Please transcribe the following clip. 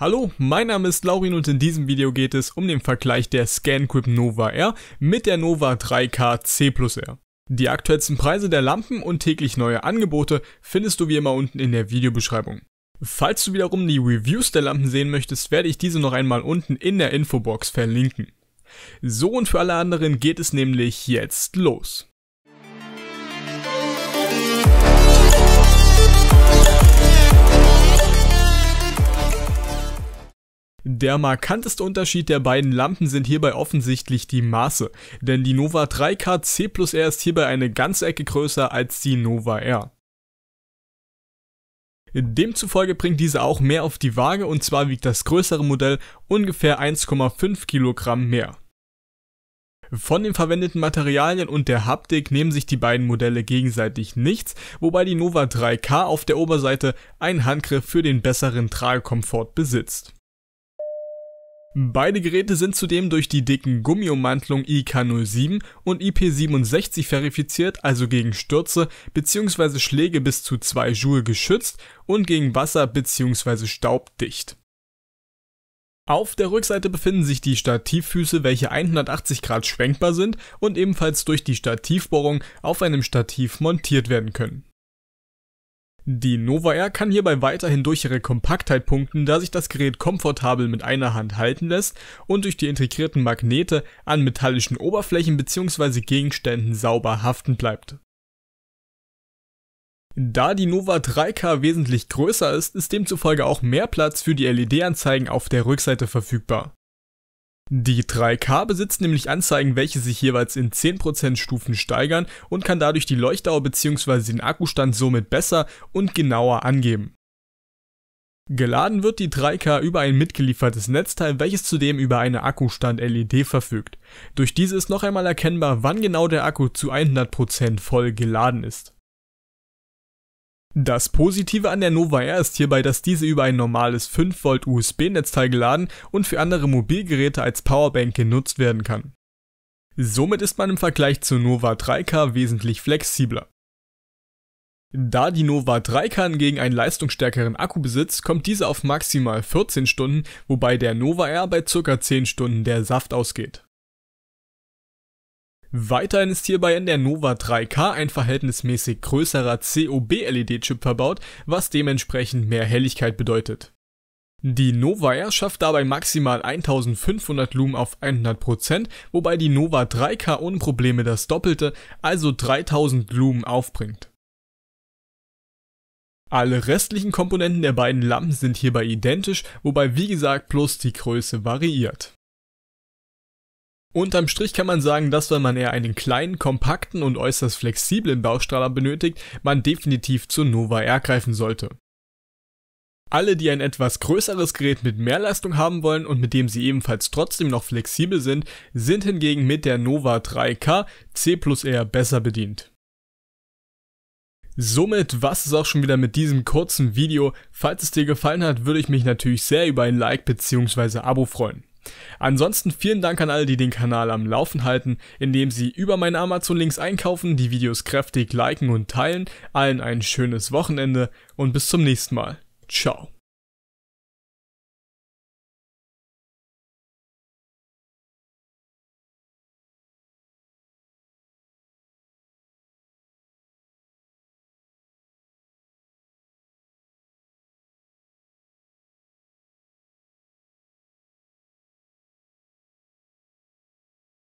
Hallo, mein Name ist Laurin und in diesem Video geht es um den Vergleich der ScanQuip Nova R mit der Nova 3K C Plus R. Die aktuellsten Preise der Lampen und täglich neue Angebote findest du wie immer unten in der Videobeschreibung. Falls du wiederum die Reviews der Lampen sehen möchtest, werde ich diese noch einmal unten in der Infobox verlinken. So und für alle anderen geht es nämlich jetzt los. Der markanteste Unterschied der beiden Lampen sind hierbei offensichtlich die Maße, denn die Nova 3K C plus R ist hierbei eine ganze Ecke größer als die Nova R. Demzufolge bringt diese auch mehr auf die Waage und zwar wiegt das größere Modell ungefähr 1,5 Kilogramm mehr. Von den verwendeten Materialien und der Haptik nehmen sich die beiden Modelle gegenseitig nichts, wobei die Nova 3K auf der Oberseite einen Handgriff für den besseren Tragekomfort besitzt. Beide Geräte sind zudem durch die dicken Gummiummantelung IK07 und IP67 verifiziert, also gegen Stürze bzw. Schläge bis zu 2 Joule geschützt und gegen Wasser bzw. Staub dicht. Auf der Rückseite befinden sich die Stativfüße, welche 180 Grad schwenkbar sind und ebenfalls durch die Stativbohrung auf einem Stativ montiert werden können die Nova Air kann hierbei weiterhin durch ihre Kompaktheit punkten, da sich das Gerät komfortabel mit einer Hand halten lässt und durch die integrierten Magnete an metallischen Oberflächen bzw. Gegenständen sauber haften bleibt. Da die Nova 3K wesentlich größer ist, ist demzufolge auch mehr Platz für die LED-Anzeigen auf der Rückseite verfügbar. Die 3K besitzt nämlich Anzeigen, welche sich jeweils in 10% Stufen steigern und kann dadurch die Leuchtdauer bzw. den Akkustand somit besser und genauer angeben. Geladen wird die 3K über ein mitgeliefertes Netzteil, welches zudem über eine Akkustand-LED verfügt. Durch diese ist noch einmal erkennbar, wann genau der Akku zu 100% voll geladen ist. Das Positive an der Nova Air ist hierbei, dass diese über ein normales 5V USB-Netzteil geladen und für andere Mobilgeräte als Powerbank genutzt werden kann. Somit ist man im Vergleich zur Nova 3K wesentlich flexibler. Da die Nova 3K hingegen einen leistungsstärkeren Akku besitzt, kommt diese auf maximal 14 Stunden, wobei der Nova Air bei ca. 10 Stunden der Saft ausgeht. Weiterhin ist hierbei in der Nova 3K ein verhältnismäßig größerer COB-LED-Chip verbaut, was dementsprechend mehr Helligkeit bedeutet. Die Nova Novaya schafft dabei maximal 1500 Lumen auf 100%, wobei die Nova 3K ohne Probleme das Doppelte, also 3000 Lumen aufbringt. Alle restlichen Komponenten der beiden Lampen sind hierbei identisch, wobei wie gesagt bloß die Größe variiert. Unterm Strich kann man sagen, dass wenn man eher einen kleinen, kompakten und äußerst flexiblen Baustrahler benötigt, man definitiv zur Nova R greifen sollte. Alle, die ein etwas größeres Gerät mit mehr Leistung haben wollen und mit dem sie ebenfalls trotzdem noch flexibel sind, sind hingegen mit der Nova 3K C plus R besser bedient. Somit was es auch schon wieder mit diesem kurzen Video. Falls es dir gefallen hat, würde ich mich natürlich sehr über ein Like bzw. Abo freuen. Ansonsten vielen Dank an alle, die den Kanal am Laufen halten, indem sie über meine Amazon-Links einkaufen, die Videos kräftig liken und teilen. Allen ein schönes Wochenende und bis zum nächsten Mal. Ciao.